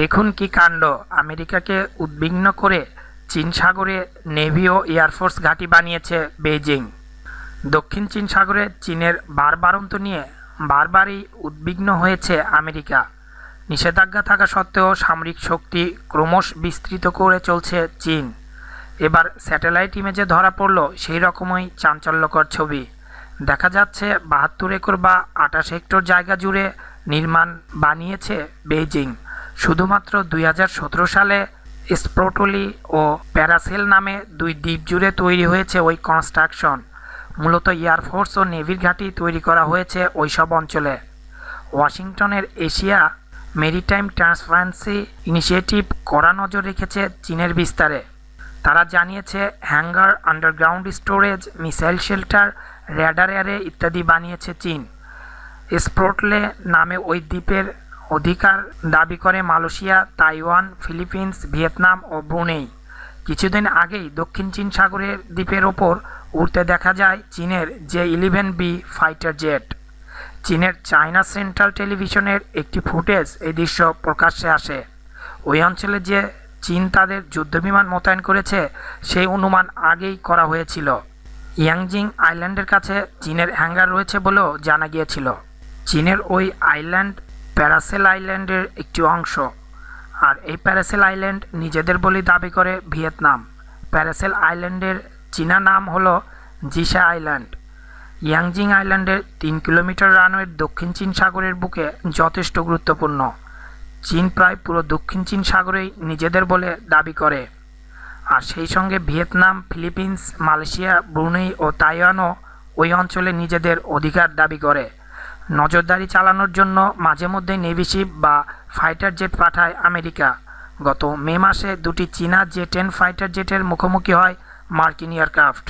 দেখুন কি কাণ্ড আমেরিকাকে উদ্বিগ্ন করে চীন সাগরে নেভি ও এয়ারফোর্স ঘাঁটি বানিয়েছে বেইজিং দক্ষিণ চীন সাগরে চীনের বারবারন্ত নিয়ে বারবারই উদ্বিগ্ন হয়েছে আমেরিকা নিষেধাজ্ঞা থাকা সত্ত্বেও সামরিক শক্তি ক্রমশ বিস্তৃত করে চলছে চীন এবার স্যাটেলাইট ইমেজে ধরা পড়ল সেই রকমই চাঞ্চল্যকর ছবি দেখা যাচ্ছে বাহাত্তর একর বা আটাশ হেক্টর জায়গা জুড়ে নির্মাণ বানিয়েছে বেইজিং শুধুমাত্র দুই সালে স্প্রোটলি ও প্যারাসেল নামে দুই দ্বীপ জুড়ে তৈরি হয়েছে ওই কনস্ট্রাকশন মূলত এয়ারফোর্স ও নেভির ঘাঁটি তৈরি করা হয়েছে ওই সব অঞ্চলে ওয়াশিংটনের এশিয়া মেরিটাইম ট্রান্সপারেন্সি ইনিশিয়েটিভ কড়া নজর রেখেছে চীনের বিস্তারে তারা জানিয়েছে hangar underground storage missile shelter radar ইত্যাদি বানিয়েছে চীন স্প্রোটলে নামে ওই দ্বীপের অধিকার দাবি করে মালয়েশিয়া তাইওয়ান ফিলিপিন্স ভিয়েতনাম ও ব্রুনেই কিছুদিন আগেই দক্ষিণ চীন সাগরের দ্বীপের ওপর উড়তে দেখা যায় চীনের J eleven B fighter jet চীনের চায়না সেন্ট্রাল টেলিভিশনের একটি ফুটেজ এই দৃশ্য প্রকাশ্যে আসে ওই অঞ্চলে যে চীন তাদের যুদ্ধবিমান মোতায়েন করেছে সেই অনুমান আগেই করা হয়েছিল ইয়াংজিং আইল্যান্ডের কাছে চীনের হ্যাঙ্গার রয়েছে বলেও জানা গিয়েছিল চীনের ওই আইল্যান্ড প্যারাসেল আইল্যান্ডের একটি অংশ আর এই প্যারাসেল আইল্যান্ড নিজেদের বলে দাবি করে ভিয়েতনাম প্যারাসেল আইল্যান্ডের চীনা নাম হলো জিসা আইল্যান্ড ইয়াংজিং আইল্যান্ডের তিন কিলোমিটার রানওয়ের দক্ষিণ চীন সাগরের বুকে যথেষ্ট গুরুত্বপূর্ণ চীন প্রায় পুরো দক্ষিণ চীন সাগরেই নিজেদের বলে দাবি করে আর সেই সঙ্গে ভিয়েতনাম ফিলিপিন্স মালয়েশিয়া ব্রুনেই ও তাইওয়ানও ওই অঞ্চলে নিজেদের অধিকার দাবি করে নজরদারি চালানোর জন্য মাঝে মধ্যে নেভিশিপ বা ফাইটার জেট পাঠায় আমেরিকা গত মে মাসে দুটি চীনা জে টেন ফাইটার জেটের মুখোমুখি হয় মার্কিন এয়ারক্রাফট